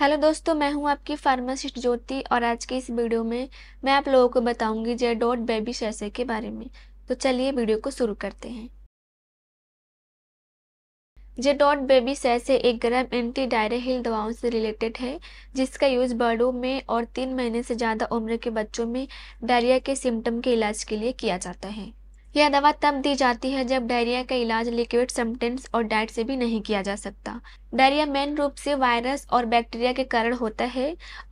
hello दोस्तों मैं हूं आपकी फार्मासिस्ट ज्योति और आज के इस वीडियो में मैं आप लोगों को बताऊंगी जे डॉट बेबी शैसे के बारे में तो चलिए वीडियो को शुरू करते हैं जे डॉट बेबी सैसे एक गर्म एंटी डायरेहिल दवाओं से रिलेटेड है जिसका यूज बड़ों में और तीन महीने से ज़्यादा उम्र के बच्चों में डायरिया के सिम्टम के इलाज के लिए किया जाता है यह दवा तब दी जाती है जब डायरिया का इलाज लिक्विड सप्टेंस और डाइट से भी नहीं किया जा सकता डायरिया मेन रूप से वायरस और बैक्टीरिया के कारण होता है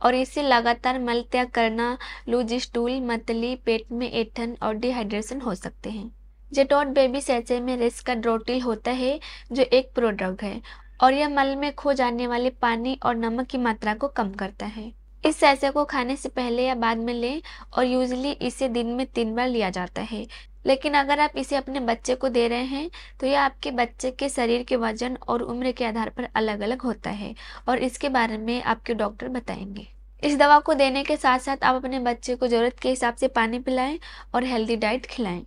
और इसे लगातार मल त्याग करना लूजिस्टूल मतली पेट में एठन और डिहाइड्रेशन हो सकते हैं जेटोट बेबी सैचे में रेस्का ड्रोटिल होता है जो एक प्रोड्रग है और यह मल में खो जाने वाले पानी और नमक की मात्रा को कम करता है इस सैसे को खाने से पहले या बाद में लें और यूजली इसे दिन में तीन बार लिया जाता है लेकिन अगर आप इसे अपने बच्चे को दे रहे हैं तो यह आपके बच्चे के शरीर के वजन और उम्र के आधार पर अलग अलग होता है और इसके बारे में आपके डॉक्टर बताएंगे इस दवा को देने के साथ साथ आप अपने बच्चे को ज़रूरत के हिसाब से पानी पिलाएं और हेल्दी डाइट खिलाएं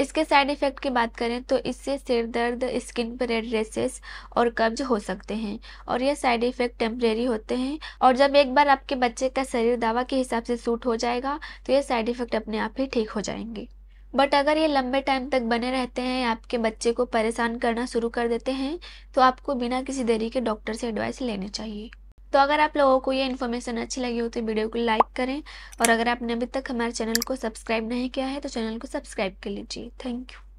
इसके साइड इफ़ेक्ट की बात करें तो इससे सिर दर्द स्किन पर रेड रेसेस और कब्ज हो सकते हैं और यह साइड इफ़ेक्ट टेम्परेरी होते हैं और जब एक बार आपके बच्चे का शरीर दवा के हिसाब से सूट हो जाएगा तो यह साइड इफ़ेक्ट अपने आप ही ठीक हो जाएंगे बट अगर ये लंबे टाइम तक बने रहते हैं आपके बच्चे को परेशान करना शुरू कर देते हैं तो आपको बिना किसी देरी के डॉक्टर से एडवाइस लेने चाहिए तो अगर आप लोगों को ये इन्फॉर्मेशन अच्छी लगी हो तो वीडियो को लाइक करें और अगर आपने अभी तक हमारे चैनल को सब्सक्राइब नहीं किया है तो चैनल को सब्सक्राइब कर लीजिए थैंक यू